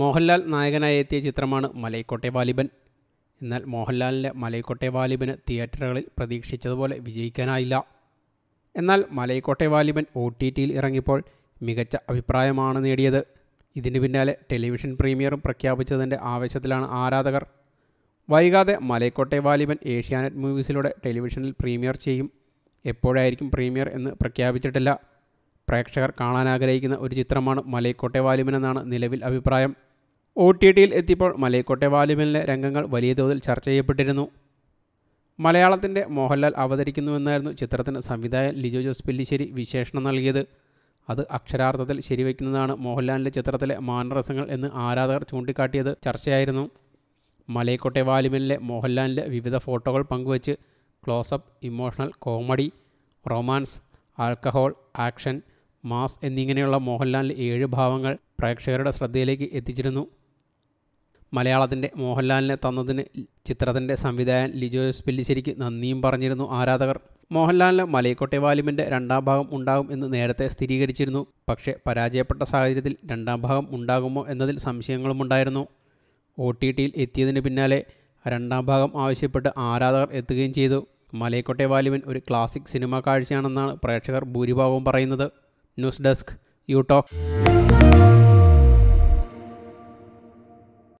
മോഹൻലാൽ നായകനായി എത്തിയ ചിത്രമാണ് മലൈക്കോട്ടെ വാലിബൻ എന്നാൽ മോഹൻലാലിൻ്റെ മലൈക്കോട്ടെ വാലിബന് തിയേറ്ററുകളിൽ പ്രതീക്ഷിച്ചതുപോലെ വിജയിക്കാനായില്ല എന്നാൽ മലൈക്കോട്ടെ വാലിബൻ ഒ ടി ടിയിൽ ഇറങ്ങിയപ്പോൾ മികച്ച അഭിപ്രായമാണ് നേടിയത് ഇതിന് പിന്നാലെ ടെലിവിഷൻ പ്രീമിയറും പ്രഖ്യാപിച്ചതിൻ്റെ ആവേശത്തിലാണ് ആരാധകർ വൈകാതെ മലൈക്കോട്ടെ വാലിബൻ ഏഷ്യാനെറ്റ് മൂവീസിലൂടെ ടെലിവിഷനിൽ പ്രീമിയർ ചെയ്യും എപ്പോഴായിരിക്കും പ്രീമിയർ എന്ന് പ്രഖ്യാപിച്ചിട്ടില്ല പ്രേക്ഷകർ കാണാൻ ആഗ്രഹിക്കുന്ന ഒരു ചിത്രമാണ് മലൈക്കോട്ടെ വാലിബൻ എന്നാണ് നിലവിൽ അഭിപ്രായം ഒ ടി ടിയിൽ എത്തിയപ്പോൾ മലയക്കോട്ടെ വാലിബനിലെ രംഗങ്ങൾ വലിയ തോതിൽ ചർച്ച ചെയ്യപ്പെട്ടിരുന്നു മലയാളത്തിൻ്റെ മോഹൻലാൽ അവതരിക്കുന്നുവെന്നായിരുന്നു ചിത്രത്തിന് സംവിധായകൻ ലിജോ ജോസ് പെല്ലിശ്ശേരി വിശേഷണം നൽകിയത് അത് അക്ഷരാർത്ഥത്തിൽ ശരിവയ്ക്കുന്നതാണ് മോഹൻലാലിൻ്റെ ചിത്രത്തിലെ മാനരസങ്ങൾ എന്ന് ആരാധകർ ചൂണ്ടിക്കാട്ടിയത് ചർച്ചയായിരുന്നു മലയക്കോട്ടെ വാലിബനിലെ മോഹൻലാലിൻ്റെ വിവിധ ഫോട്ടോകൾ പങ്കുവച്ച് closeup emotional comedy romance alcohol action mass എന്നിങ്ങനെയുള്ള മോഹൻലാലിൻ്റെ ഏഴ് ഭാവങ്ങൾ പ്രേക്ഷകരുടെ ശ്രദ്ധയിലേക്ക് എത്തിച്ചിരുന്നു മലയാളത്തിൻ്റെ മോഹൻലാലിനെ തന്നതിന് ചിത്രത്തിൻ്റെ സംവിധായൻ ലിജോ ജോസ് പെല്ലിശ്ശേരിക്ക് നന്ദിയും പറഞ്ഞിരുന്നു ആരാധകർ മോഹൻലാലിന് മലയക്കോട്ടെ വാലിമിൻ്റെ രണ്ടാം ഭാഗം ഉണ്ടാകും എന്ന് നേരത്തെ സ്ഥിരീകരിച്ചിരുന്നു പക്ഷേ പരാജയപ്പെട്ട സാഹചര്യത്തിൽ രണ്ടാം ഭാഗം ഉണ്ടാകുമോ എന്നതിൽ സംശയങ്ങളുമുണ്ടായിരുന്നു ഒ ടി ടിയിൽ എത്തിയതിന് പിന്നാലെ രണ്ടാം ഭാഗം ആവശ്യപ്പെട്ട് ആരാധകർ എത്തുകയും ചെയ്തു മലയക്കോട്ടെ വാലിമിൻ ഒരു ക്ലാസിക് സിനിമ കാഴ്ചയാണെന്നാണ് പ്രേക്ഷകർ ഭൂരിഭാഗവും പറയുന്നത് ന്യൂസ് ഡെസ്ക് യു ടോക്ക്